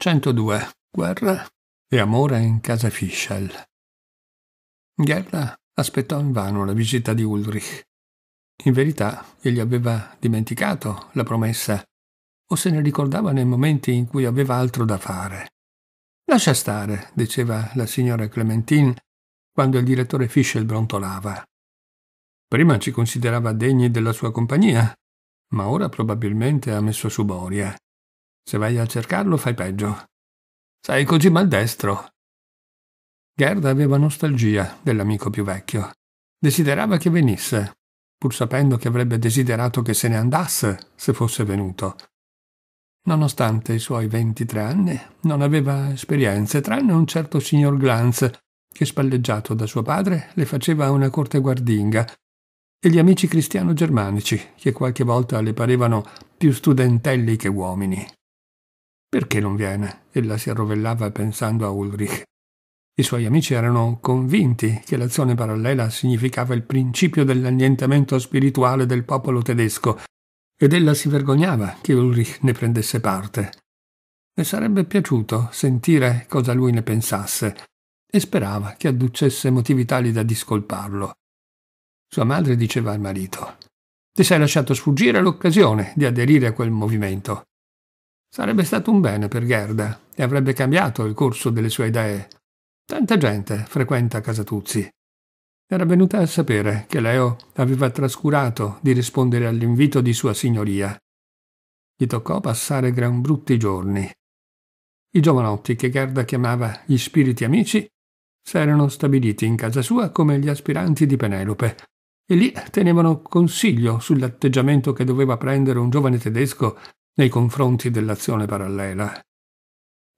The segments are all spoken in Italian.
102. Guerra e amore in casa Fischel. Guerra aspettò invano la visita di Ulrich. In verità, egli aveva dimenticato la promessa o se ne ricordava nei momenti in cui aveva altro da fare. Lascia stare, diceva la signora Clementine quando il direttore Fischel brontolava. Prima ci considerava degni della sua compagnia, ma ora probabilmente ha messo su Boria. Se vai a cercarlo fai peggio. Sei così maldestro. Gerda aveva nostalgia dell'amico più vecchio. Desiderava che venisse, pur sapendo che avrebbe desiderato che se ne andasse se fosse venuto. Nonostante i suoi 23 anni, non aveva esperienze, tranne un certo signor Glanz, che spalleggiato da suo padre le faceva una corte guardinga, e gli amici cristiano-germanici, che qualche volta le parevano più studentelli che uomini. Perché non viene? Ella si arrovellava pensando a Ulrich. I suoi amici erano convinti che l'azione parallela significava il principio dell'annientamento spirituale del popolo tedesco, ed ella si vergognava che Ulrich ne prendesse parte. Le sarebbe piaciuto sentire cosa lui ne pensasse, e sperava che adducesse motivi tali da discolparlo. Sua madre diceva al marito Ti sei lasciato sfuggire l'occasione di aderire a quel movimento. Sarebbe stato un bene per Gerda e avrebbe cambiato il corso delle sue idee. Tanta gente frequenta Casatuzzi. Era venuta a sapere che Leo aveva trascurato di rispondere all'invito di sua signoria. Gli toccò passare gran brutti giorni. I giovanotti che Gerda chiamava gli spiriti amici s'erano stabiliti in casa sua come gli aspiranti di Penelope e lì tenevano consiglio sull'atteggiamento che doveva prendere un giovane tedesco nei confronti dell'azione parallela.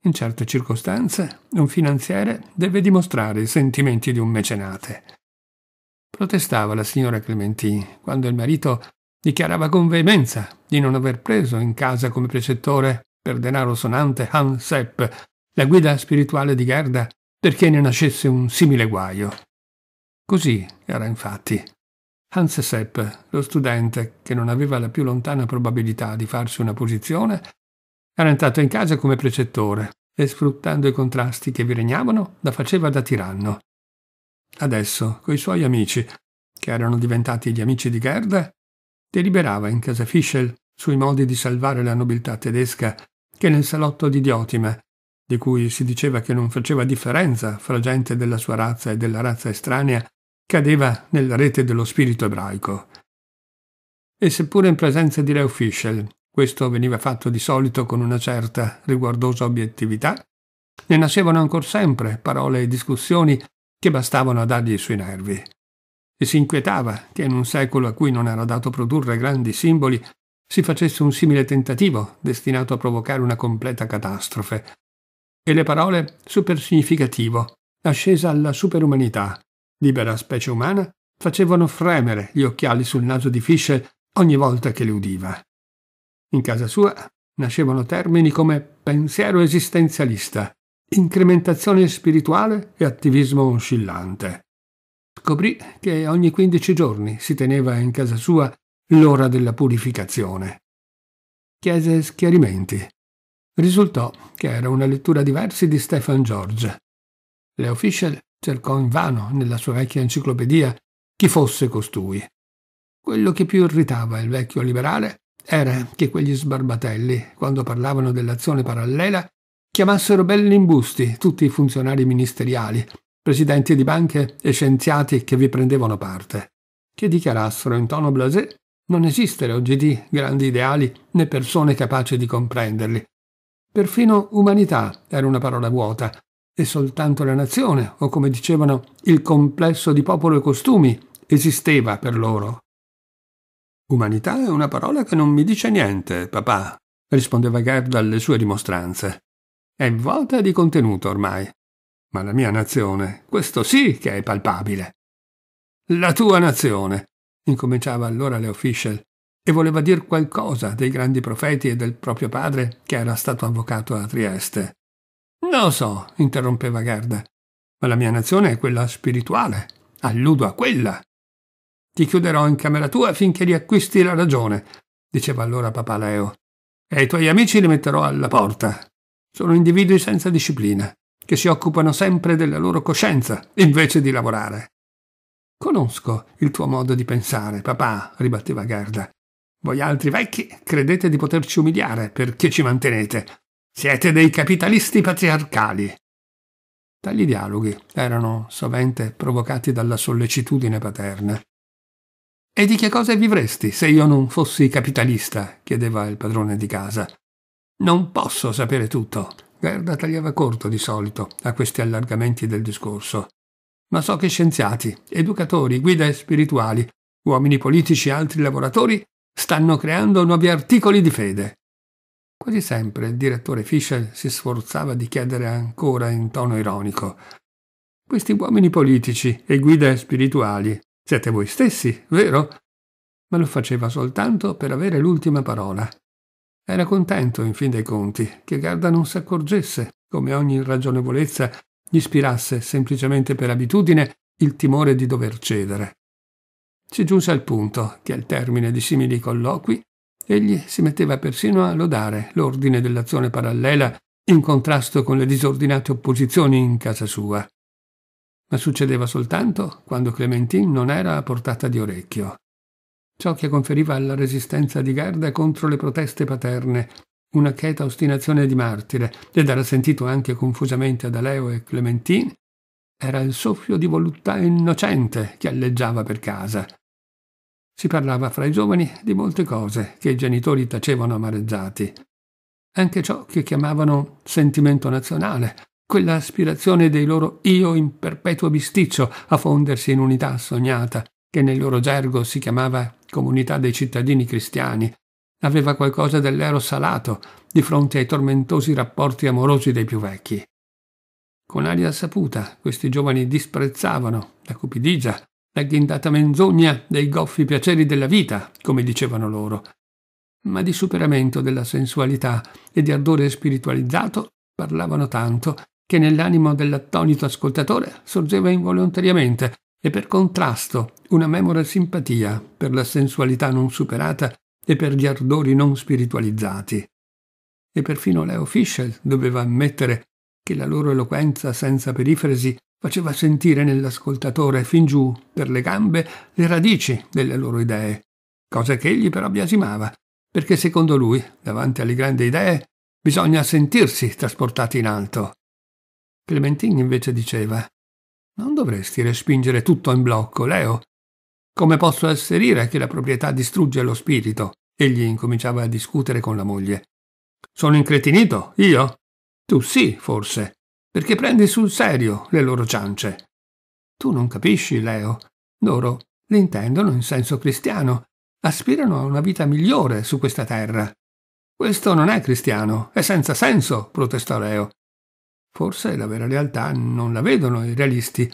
In certe circostanze un finanziere deve dimostrare i sentimenti di un mecenate. Protestava la signora Clementine quando il marito dichiarava con veemenza di non aver preso in casa come precettore per denaro sonante Hans Sepp, la guida spirituale di Gerda, perché ne nascesse un simile guaio. Così era infatti. Hans Sepp, lo studente che non aveva la più lontana probabilità di farsi una posizione, era entrato in casa come precettore e sfruttando i contrasti che vi regnavano la faceva da tiranno. Adesso, coi suoi amici, che erano diventati gli amici di Gerda, deliberava in casa Fischel sui modi di salvare la nobiltà tedesca che nel salotto di Diotima, di cui si diceva che non faceva differenza fra gente della sua razza e della razza estranea, cadeva nella rete dello spirito ebraico. E seppure in presenza di re official, questo veniva fatto di solito con una certa riguardosa obiettività, ne nascevano ancora sempre parole e discussioni che bastavano a dargli i suoi nervi. E si inquietava che in un secolo a cui non era dato produrre grandi simboli si facesse un simile tentativo destinato a provocare una completa catastrofe. E le parole supersignificativo, ascesa alla superumanità, libera specie umana, facevano fremere gli occhiali sul naso di Fisher ogni volta che li udiva. In casa sua nascevano termini come pensiero esistenzialista, incrementazione spirituale e attivismo oscillante. Scoprì che ogni 15 giorni si teneva in casa sua l'ora della purificazione. Chiese schiarimenti. Risultò che era una lettura di versi di Stefan George. Leo Fischel Cercò invano nella sua vecchia enciclopedia chi fosse costui. Quello che più irritava il vecchio liberale era che quegli sbarbatelli, quando parlavano dell'azione parallela, chiamassero belli imbusti tutti i funzionari ministeriali, presidenti di banche e scienziati che vi prendevano parte, che dichiarassero in tono blasé non esistere oggidì grandi ideali né persone capaci di comprenderli. Perfino umanità era una parola vuota, e soltanto la nazione, o come dicevano, il complesso di popolo e costumi, esisteva per loro. Umanità è una parola che non mi dice niente, papà, rispondeva Gerd alle sue dimostranze. È volta di contenuto ormai. Ma la mia nazione, questo sì che è palpabile. La tua nazione, incominciava allora Leo Fischel, e voleva dir qualcosa dei grandi profeti e del proprio padre che era stato avvocato a Trieste lo so, interrompeva Gerda, ma la mia nazione è quella spirituale. Alludo a quella. Ti chiuderò in camera tua finché riacquisti la ragione, diceva allora papà Leo, e i tuoi amici li metterò alla porta. Sono individui senza disciplina, che si occupano sempre della loro coscienza invece di lavorare. Conosco il tuo modo di pensare, papà, ribatteva Gerda. Voi altri vecchi credete di poterci umiliare perché ci mantenete, siete dei capitalisti patriarcali. Tali dialoghi erano sovente provocati dalla sollecitudine paterna. E di che cosa vivresti se io non fossi capitalista? chiedeva il padrone di casa. Non posso sapere tutto. Gerda tagliava corto di solito a questi allargamenti del discorso. Ma so che scienziati, educatori, guide spirituali, uomini politici e altri lavoratori stanno creando nuovi articoli di fede. Quasi sempre il direttore Fischer si sforzava di chiedere ancora in tono ironico questi uomini politici e guide spirituali siete voi stessi, vero? Ma lo faceva soltanto per avere l'ultima parola. Era contento, in fin dei conti, che Garda non si accorgesse, come ogni ragionevolezza, gli ispirasse semplicemente per abitudine il timore di dover cedere. Si giunse al punto che al termine di simili colloqui Egli si metteva persino a lodare l'ordine dell'azione parallela in contrasto con le disordinate opposizioni in casa sua. Ma succedeva soltanto quando Clementine non era a portata di orecchio. Ciò che conferiva alla resistenza di Gerda contro le proteste paterne una cheta ostinazione di martire, ed era sentito anche confusamente da Leo e Clementine, era il soffio di voluttà innocente che alleggiava per casa. Si parlava fra i giovani di molte cose che i genitori tacevano amareggiati. Anche ciò che chiamavano sentimento nazionale, quella aspirazione dei loro io in perpetuo bisticcio a fondersi in unità sognata, che nel loro gergo si chiamava comunità dei cittadini cristiani, aveva qualcosa dell'ero salato di fronte ai tormentosi rapporti amorosi dei più vecchi. Con aria saputa, questi giovani disprezzavano la cupidigia, la ghindata menzogna dei goffi piaceri della vita, come dicevano loro, ma di superamento della sensualità e di ardore spiritualizzato parlavano tanto che nell'animo dell'attonito ascoltatore sorgeva involontariamente e per contrasto una memora simpatia per la sensualità non superata e per gli ardori non spiritualizzati. E perfino Leo Fischel doveva ammettere che la loro eloquenza senza perifrasi faceva sentire nell'ascoltatore fin giù, per le gambe, le radici delle loro idee, cosa che egli però biasimava, perché secondo lui, davanti alle grandi idee, bisogna sentirsi trasportati in alto. Clementine invece diceva Non dovresti respingere tutto in blocco, Leo. Come posso asserire che la proprietà distrugge lo spirito? Egli incominciava a discutere con la moglie. Sono incretinito, io? Tu sì, forse perché prendi sul serio le loro ciance. Tu non capisci, Leo. Loro intendono in senso cristiano, aspirano a una vita migliore su questa terra. Questo non è cristiano, è senza senso, protestò Leo. Forse la vera realtà non la vedono i realisti,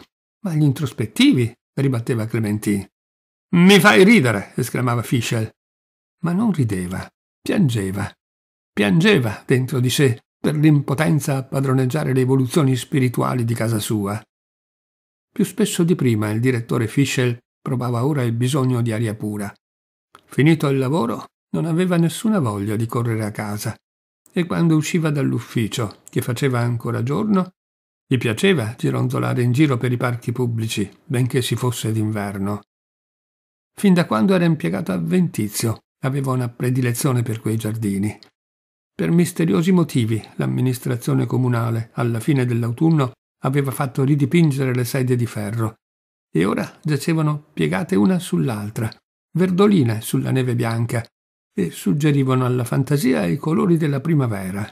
ma gli introspettivi, ribatteva Clementine. Mi fai ridere, esclamava Fischel. Ma non rideva, piangeva. Piangeva dentro di sé per l'impotenza a padroneggiare le evoluzioni spirituali di casa sua. Più spesso di prima il direttore Fischel provava ora il bisogno di aria pura. Finito il lavoro, non aveva nessuna voglia di correre a casa e quando usciva dall'ufficio, che faceva ancora giorno, gli piaceva gironzolare in giro per i parchi pubblici, benché si fosse d'inverno. Fin da quando era impiegato a Ventizio, aveva una predilezione per quei giardini. Per misteriosi motivi l'amministrazione comunale, alla fine dell'autunno, aveva fatto ridipingere le sedie di ferro e ora giacevano piegate una sull'altra, verdoline sulla neve bianca, e suggerivano alla fantasia i colori della primavera.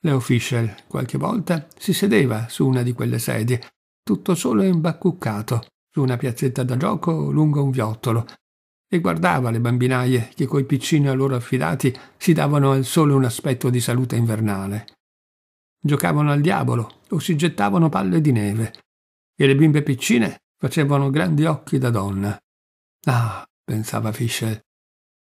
Leo Fischer, qualche volta, si sedeva su una di quelle sedie, tutto solo e imbacuccato, su una piazzetta da gioco lungo un viottolo, e guardava le bambinaie che coi piccini a loro affidati si davano al sole un aspetto di salute invernale. Giocavano al diavolo o si gettavano palle di neve e le bimbe piccine facevano grandi occhi da donna. Ah, pensava Fischer,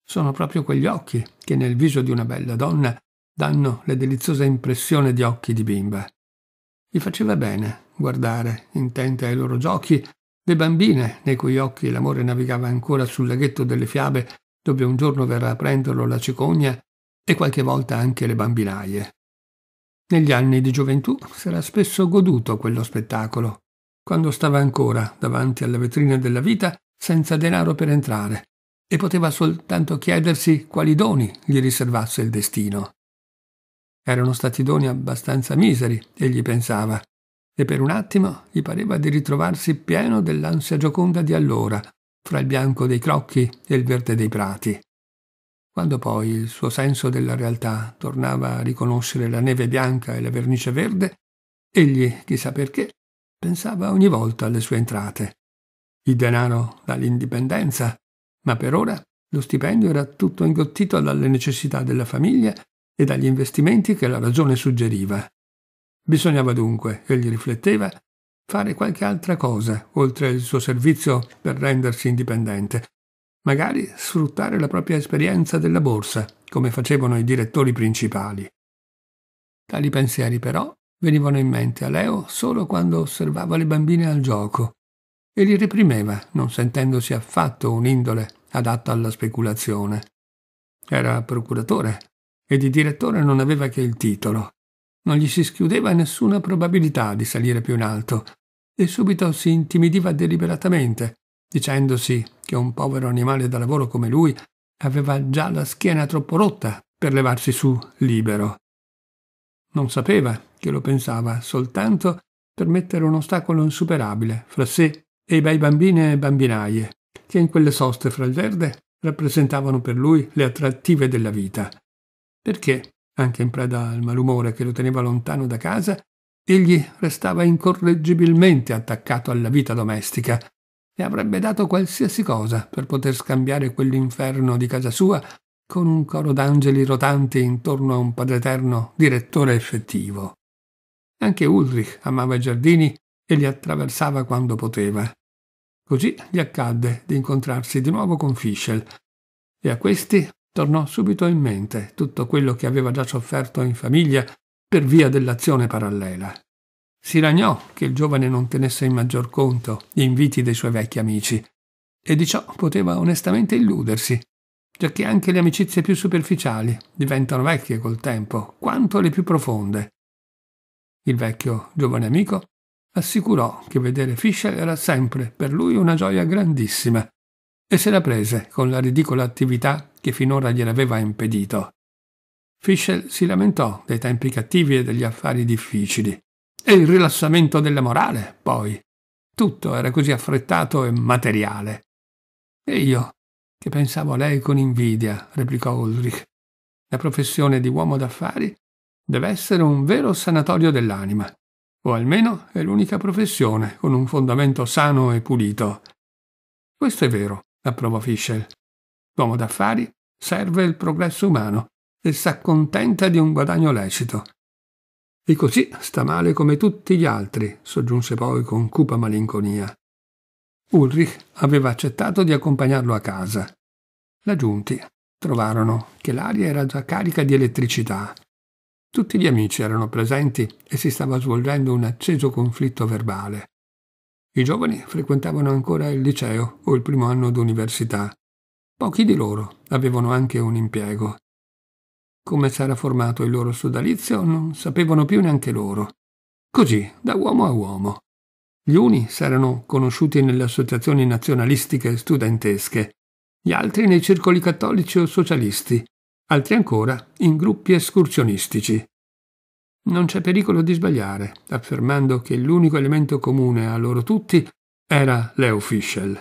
sono proprio quegli occhi che nel viso di una bella donna danno la deliziosa impressione di occhi di bimba. Gli faceva bene guardare, intente ai loro giochi, le bambine, nei cui occhi l'amore navigava ancora sul laghetto delle fiabe, dove un giorno verrà a prenderlo la cicogna, e qualche volta anche le bambinaie. Negli anni di gioventù sarà spesso goduto quello spettacolo, quando stava ancora davanti alla vetrina della vita senza denaro per entrare e poteva soltanto chiedersi quali doni gli riservasse il destino. Erano stati doni abbastanza miseri, egli pensava, e per un attimo gli pareva di ritrovarsi pieno dell'ansia gioconda di allora, fra il bianco dei crocchi e il verde dei prati. Quando poi il suo senso della realtà tornava a riconoscere la neve bianca e la vernice verde, egli, chissà perché, pensava ogni volta alle sue entrate. Il denaro dall'indipendenza, ma per ora lo stipendio era tutto ingottito dalle necessità della famiglia e dagli investimenti che la ragione suggeriva. Bisognava dunque, egli rifletteva, fare qualche altra cosa, oltre il suo servizio per rendersi indipendente. Magari sfruttare la propria esperienza della borsa, come facevano i direttori principali. Tali pensieri però venivano in mente a Leo solo quando osservava le bambine al gioco e li reprimeva, non sentendosi affatto un'indole adatta alla speculazione. Era procuratore e di direttore non aveva che il titolo non gli si schiudeva nessuna probabilità di salire più in alto e subito si intimidiva deliberatamente, dicendosi che un povero animale da lavoro come lui aveva già la schiena troppo rotta per levarsi su libero. Non sapeva che lo pensava soltanto per mettere un ostacolo insuperabile fra sé e i bei bambini e bambinaie, che in quelle soste fra il verde rappresentavano per lui le attrattive della vita. Perché anche in preda al malumore che lo teneva lontano da casa, egli restava incorreggibilmente attaccato alla vita domestica e avrebbe dato qualsiasi cosa per poter scambiare quell'inferno di casa sua con un coro d'angeli rotanti intorno a un padreterno direttore effettivo. Anche Ulrich amava i giardini e li attraversava quando poteva. Così gli accadde di incontrarsi di nuovo con Fischel e a questi tornò subito in mente tutto quello che aveva già sofferto in famiglia per via dell'azione parallela. Si ragnò che il giovane non tenesse in maggior conto gli inviti dei suoi vecchi amici, e di ciò poteva onestamente illudersi, giacché anche le amicizie più superficiali diventano vecchie col tempo, quanto le più profonde. Il vecchio giovane amico assicurò che vedere Fischer era sempre per lui una gioia grandissima, e se la prese con la ridicola attività che finora gliel'aveva impedito. Fischel si lamentò dei tempi cattivi e degli affari difficili. E il rilassamento della morale, poi. Tutto era così affrettato e materiale. E io, che pensavo a lei con invidia, replicò Ulrich. La professione di uomo d'affari deve essere un vero sanatorio dell'anima, o almeno è l'unica professione con un fondamento sano e pulito. Questo è vero, approvò Fischel. L'uomo d'affari serve il progresso umano e s'accontenta di un guadagno lecito. E così sta male come tutti gli altri, soggiunse poi con cupa malinconia. Ulrich aveva accettato di accompagnarlo a casa. La giunti trovarono che l'aria era già carica di elettricità. Tutti gli amici erano presenti e si stava svolgendo un acceso conflitto verbale. I giovani frequentavano ancora il liceo o il primo anno d'università. Pochi di loro avevano anche un impiego. Come s'era formato il loro sodalizio non sapevano più neanche loro. Così, da uomo a uomo. Gli uni s'erano conosciuti nelle associazioni nazionalistiche e studentesche, gli altri nei circoli cattolici o socialisti, altri ancora in gruppi escursionistici. Non c'è pericolo di sbagliare, affermando che l'unico elemento comune a loro tutti era Leo Fischel.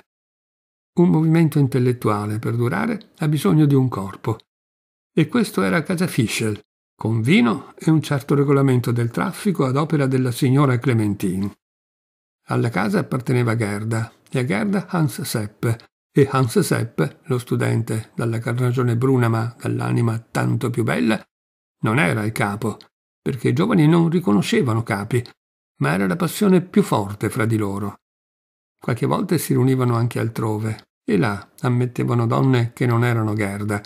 Un movimento intellettuale, per durare, ha bisogno di un corpo. E questo era a casa Fischel, con vino e un certo regolamento del traffico ad opera della signora Clementine. Alla casa apparteneva Gerda, e a Gerda Hans Sepp, e Hans Sepp, lo studente, dalla carnagione bruna ma dall'anima tanto più bella, non era il capo, perché i giovani non riconoscevano capi, ma era la passione più forte fra di loro. Qualche volta si riunivano anche altrove, e là ammettevano donne che non erano Gerda.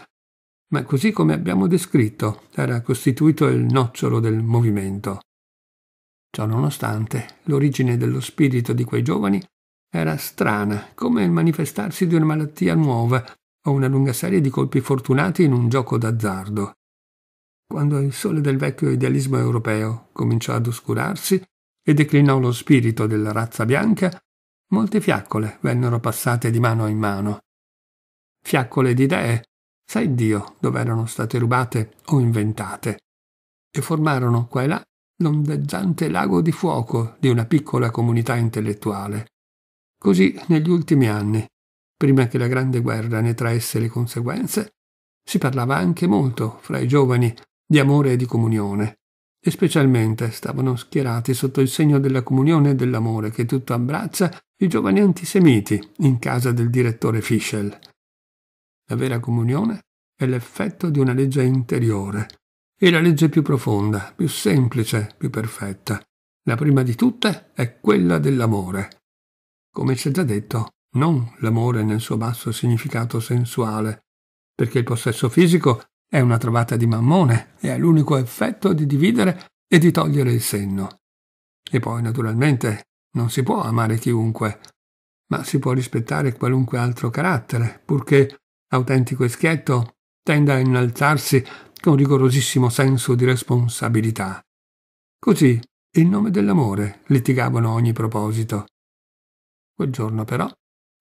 Ma così come abbiamo descritto, era costituito il nocciolo del movimento. Ciò nonostante, l'origine dello spirito di quei giovani era strana, come il manifestarsi di una malattia nuova o una lunga serie di colpi fortunati in un gioco d'azzardo. Quando il sole del vecchio idealismo europeo cominciò ad oscurarsi e declinò lo spirito della razza bianca, Molte fiaccole vennero passate di mano in mano. Fiaccole di idee, sai Dio dove erano state rubate o inventate, e formarono qua e là l'ondeggiante lago di fuoco di una piccola comunità intellettuale. Così negli ultimi anni, prima che la Grande Guerra ne traesse le conseguenze, si parlava anche molto fra i giovani di amore e di comunione, e specialmente stavano schierati sotto il segno della comunione e dell'amore che tutto abbraccia i giovani antisemiti in casa del direttore Fischel. La vera comunione è l'effetto di una legge interiore. e la legge più profonda, più semplice, più perfetta. La prima di tutte è quella dell'amore. Come ci è già detto, non l'amore nel suo basso significato sensuale, perché il possesso fisico è una trovata di mammone e ha l'unico effetto di dividere e di togliere il senno. E poi, naturalmente, non si può amare chiunque, ma si può rispettare qualunque altro carattere, purché autentico e schietto tenda a innalzarsi con rigorosissimo senso di responsabilità. Così, in nome dell'amore, litigavano a ogni proposito. Quel giorno, però,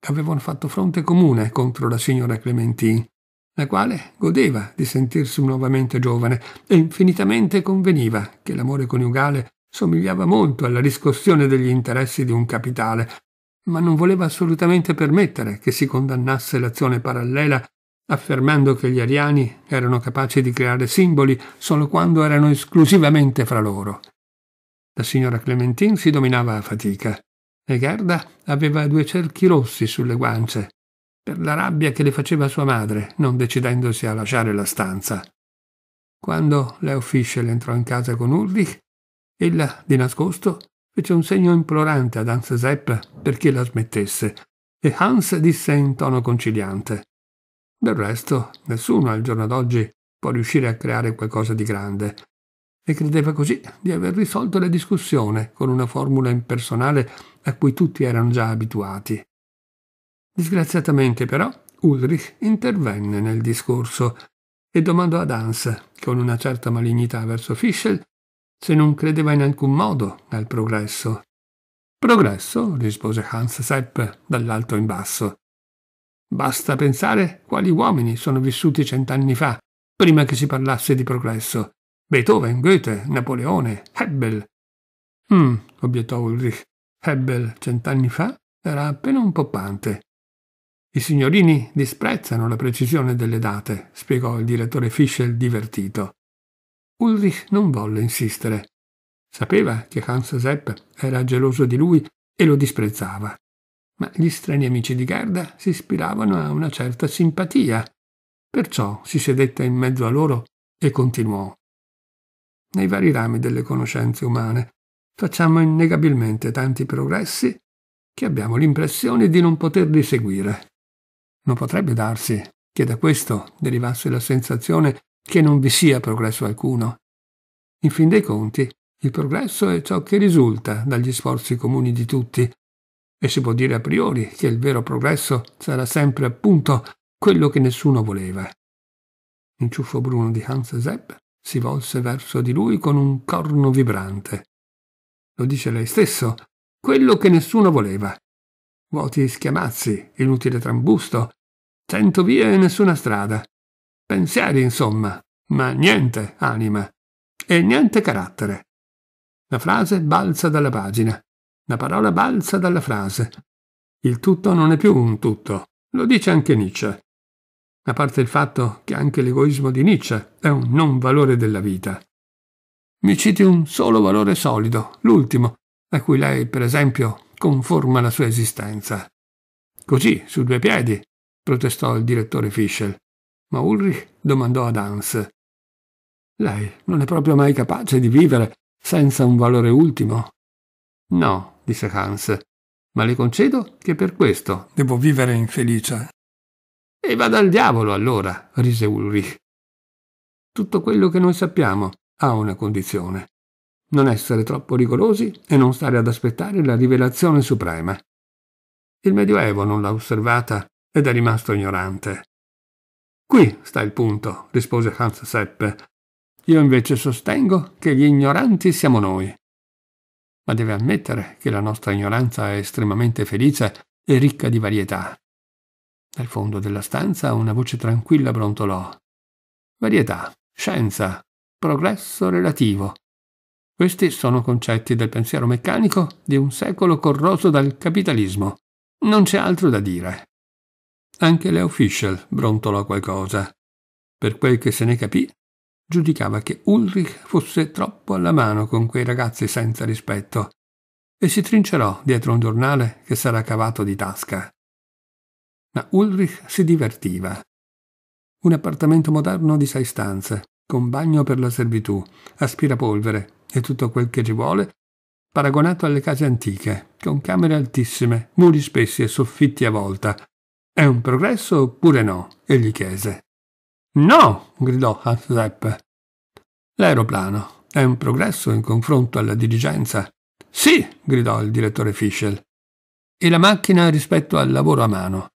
avevano fatto fronte comune contro la signora Clementine, la quale godeva di sentirsi nuovamente giovane e infinitamente conveniva che l'amore coniugale somigliava molto alla riscossione degli interessi di un capitale, ma non voleva assolutamente permettere che si condannasse l'azione parallela affermando che gli ariani erano capaci di creare simboli solo quando erano esclusivamente fra loro. La signora Clementine si dominava a fatica e Gerda aveva due cerchi rossi sulle guance per la rabbia che le faceva sua madre, non decidendosi a lasciare la stanza. Quando Leo Fischel entrò in casa con Ulrich, Ella, di nascosto, fece un segno implorante ad Hans Sepp perché la smettesse, e Hans disse in tono conciliante Del resto, nessuno al giorno d'oggi può riuscire a creare qualcosa di grande. E credeva così di aver risolto la discussione con una formula impersonale a cui tutti erano già abituati. Disgraziatamente, però, Ulrich intervenne nel discorso e domandò ad Hans, con una certa malignità verso Fischel, se non credeva in alcun modo al progresso. Progresso, rispose Hans Sepp dall'alto in basso. Basta pensare quali uomini sono vissuti cent'anni fa, prima che si parlasse di progresso. Beethoven, Goethe, Napoleone, Hebbel. Mm, obiettò Ulrich. Hebbel cent'anni fa era appena un poppante. I signorini disprezzano la precisione delle date, spiegò il direttore Fischel divertito. Ulrich non volle insistere. Sapeva che Hans Sepp era geloso di lui e lo disprezzava, ma gli strani amici di Gerda si ispiravano a una certa simpatia, perciò si sedette in mezzo a loro e continuò. Nei vari rami delle conoscenze umane facciamo innegabilmente tanti progressi che abbiamo l'impressione di non poterli seguire. Non potrebbe darsi che da questo derivasse la sensazione che non vi sia progresso alcuno. In fin dei conti, il progresso è ciò che risulta dagli sforzi comuni di tutti, e si può dire a priori che il vero progresso sarà sempre appunto quello che nessuno voleva. Il ciuffo bruno di Hans Sepp si volse verso di lui con un corno vibrante. Lo dice lei stesso, quello che nessuno voleva. Vuoti schiamazzi, inutile trambusto, cento vie e nessuna strada, Pensieri, insomma, ma niente anima e niente carattere. La frase balza dalla pagina, la parola balza dalla frase. Il tutto non è più un tutto, lo dice anche Nietzsche. A parte il fatto che anche l'egoismo di Nietzsche è un non valore della vita. Mi citi un solo valore solido, l'ultimo, a cui lei, per esempio, conforma la sua esistenza. Così, su due piedi, protestò il direttore Fischel. Ma Ulrich domandò ad Hans. Lei non è proprio mai capace di vivere senza un valore ultimo. No, disse Hans, ma le concedo che per questo devo vivere infelice. E vada al diavolo allora, rise Ulrich. Tutto quello che noi sappiamo ha una condizione. Non essere troppo rigorosi e non stare ad aspettare la rivelazione suprema. Il Medioevo non l'ha osservata ed è rimasto ignorante. Qui sta il punto, rispose Hans Seppe. Io invece sostengo che gli ignoranti siamo noi. Ma deve ammettere che la nostra ignoranza è estremamente felice e ricca di varietà. Nel fondo della stanza una voce tranquilla brontolò. Varietà, scienza, progresso relativo. Questi sono concetti del pensiero meccanico di un secolo corroso dal capitalismo. Non c'è altro da dire. Anche Leo Fischel brontolò qualcosa. Per quel che se ne capì, giudicava che Ulrich fosse troppo alla mano con quei ragazzi senza rispetto e si trincerò dietro un giornale che sarà cavato di tasca. Ma Ulrich si divertiva. Un appartamento moderno di sei stanze, con bagno per la servitù, aspirapolvere e tutto quel che ci vuole, paragonato alle case antiche, con camere altissime, muri spessi e soffitti a volta, è un progresso oppure no? egli chiese. No! gridò Hans Sepp. L'aeroplano è un progresso in confronto alla diligenza. Sì! gridò il direttore Fischel. E la macchina rispetto al lavoro a mano.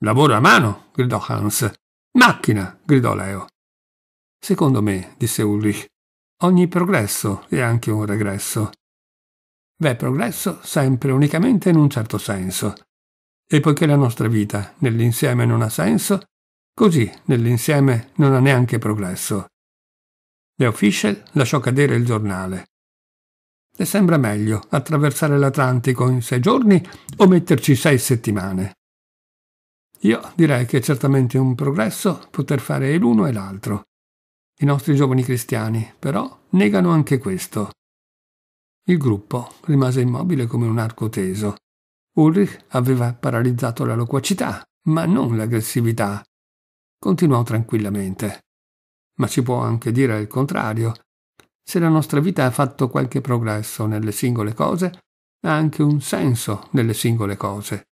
Lavoro a mano! gridò Hans. Macchina! gridò Leo. Secondo me, disse Ulrich, ogni progresso è anche un regresso. V'è progresso sempre unicamente in un certo senso. E poiché la nostra vita nell'insieme non ha senso, così nell'insieme non ha neanche progresso. Leo Fischel lasciò cadere il giornale. Le sembra meglio attraversare l'Atlantico in sei giorni o metterci sei settimane? Io direi che è certamente un progresso poter fare l'uno e l'altro. I nostri giovani cristiani, però, negano anche questo. Il gruppo rimase immobile come un arco teso. Ulrich aveva paralizzato la loquacità, ma non l'aggressività. Continuò tranquillamente. Ma si può anche dire il contrario. Se la nostra vita ha fatto qualche progresso nelle singole cose, ha anche un senso nelle singole cose.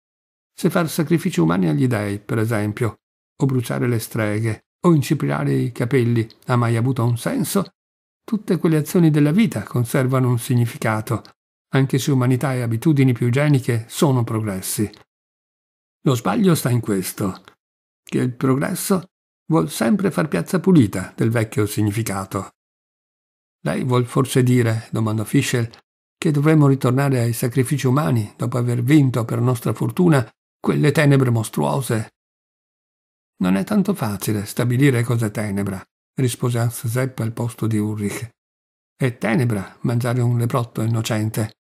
Se far sacrifici umani agli dei, per esempio, o bruciare le streghe, o incipriare i capelli, ha mai avuto un senso? Tutte quelle azioni della vita conservano un significato anche se umanità e abitudini più igieniche sono progressi. Lo sbaglio sta in questo, che il progresso vuol sempre far piazza pulita del vecchio significato. Lei vuol forse dire, domandò Fischel, che dovremmo ritornare ai sacrifici umani dopo aver vinto per nostra fortuna quelle tenebre mostruose. Non è tanto facile stabilire cosa è tenebra, rispose Hans Sepp al posto di Ulrich. È tenebra mangiare un leprotto innocente.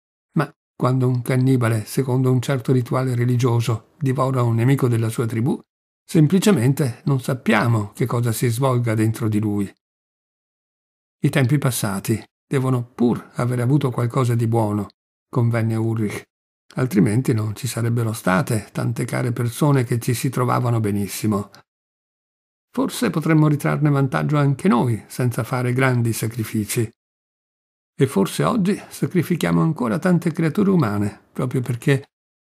Quando un cannibale, secondo un certo rituale religioso, divora un nemico della sua tribù, semplicemente non sappiamo che cosa si svolga dentro di lui. I tempi passati devono pur aver avuto qualcosa di buono, convenne Ulrich, altrimenti non ci sarebbero state tante care persone che ci si trovavano benissimo. Forse potremmo ritrarne vantaggio anche noi, senza fare grandi sacrifici. E forse oggi sacrifichiamo ancora tante creature umane, proprio perché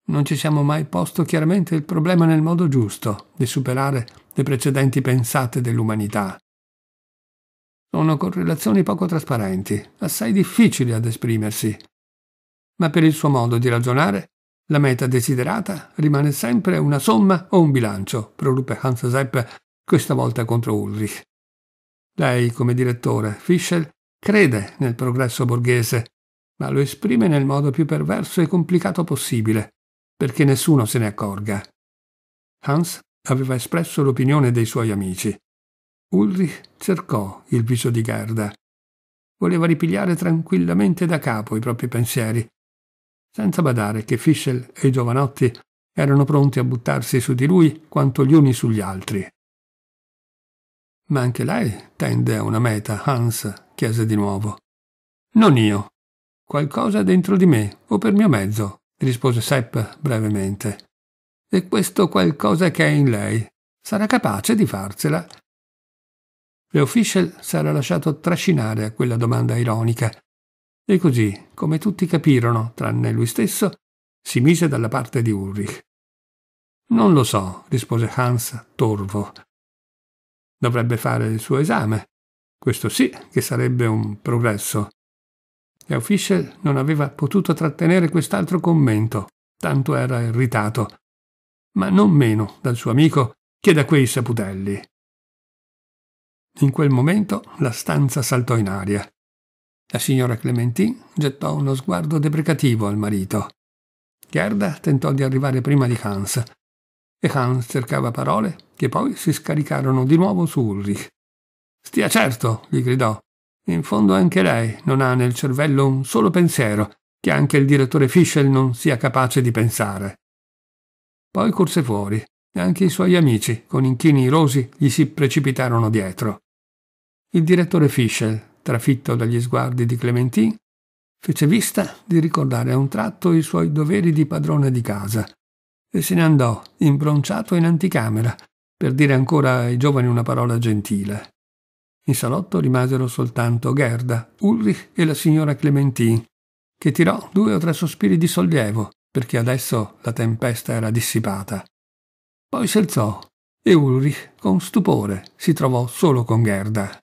non ci siamo mai posto chiaramente il problema nel modo giusto di superare le precedenti pensate dell'umanità. Sono correlazioni poco trasparenti, assai difficili ad esprimersi. Ma per il suo modo di ragionare, la meta desiderata rimane sempre una somma o un bilancio, proruppe Hans Sepp, questa volta contro Ulrich. Lei, come direttore, Fischel, crede nel progresso borghese, ma lo esprime nel modo più perverso e complicato possibile, perché nessuno se ne accorga. Hans aveva espresso l'opinione dei suoi amici. Ulrich cercò il viso di Gerda. Voleva ripigliare tranquillamente da capo i propri pensieri, senza badare che Fischel e i giovanotti erano pronti a buttarsi su di lui quanto gli uni sugli altri. Ma anche lei tende a una meta, Hans, chiese di nuovo. Non io. Qualcosa dentro di me o per mio mezzo, rispose Sepp brevemente. E questo qualcosa che è in lei sarà capace di farcela. Leo Fischel s'era lasciato trascinare a quella domanda ironica e così, come tutti capirono, tranne lui stesso, si mise dalla parte di Ulrich. Non lo so, rispose Hans torvo. Dovrebbe fare il suo esame. Questo sì che sarebbe un progresso. E Fischer non aveva potuto trattenere quest'altro commento, tanto era irritato, ma non meno dal suo amico che da quei saputelli. In quel momento la stanza saltò in aria. La signora Clementine gettò uno sguardo deprecativo al marito. Gerda tentò di arrivare prima di Hans, e Hans cercava parole che poi si scaricarono di nuovo su Ulrich. Stia certo, gli gridò. In fondo anche lei non ha nel cervello un solo pensiero che anche il direttore Fischel non sia capace di pensare. Poi corse fuori e anche i suoi amici, con inchini irosi, gli si precipitarono dietro. Il direttore Fischel, trafitto dagli sguardi di Clementine, fece vista di ricordare a un tratto i suoi doveri di padrone di casa e se ne andò, imbronciato in anticamera, per dire ancora ai giovani una parola gentile. In salotto rimasero soltanto Gerda, Ulrich e la signora Clementine, che tirò due o tre sospiri di sollievo, perché adesso la tempesta era dissipata. Poi si alzò e Ulrich, con stupore, si trovò solo con Gerda.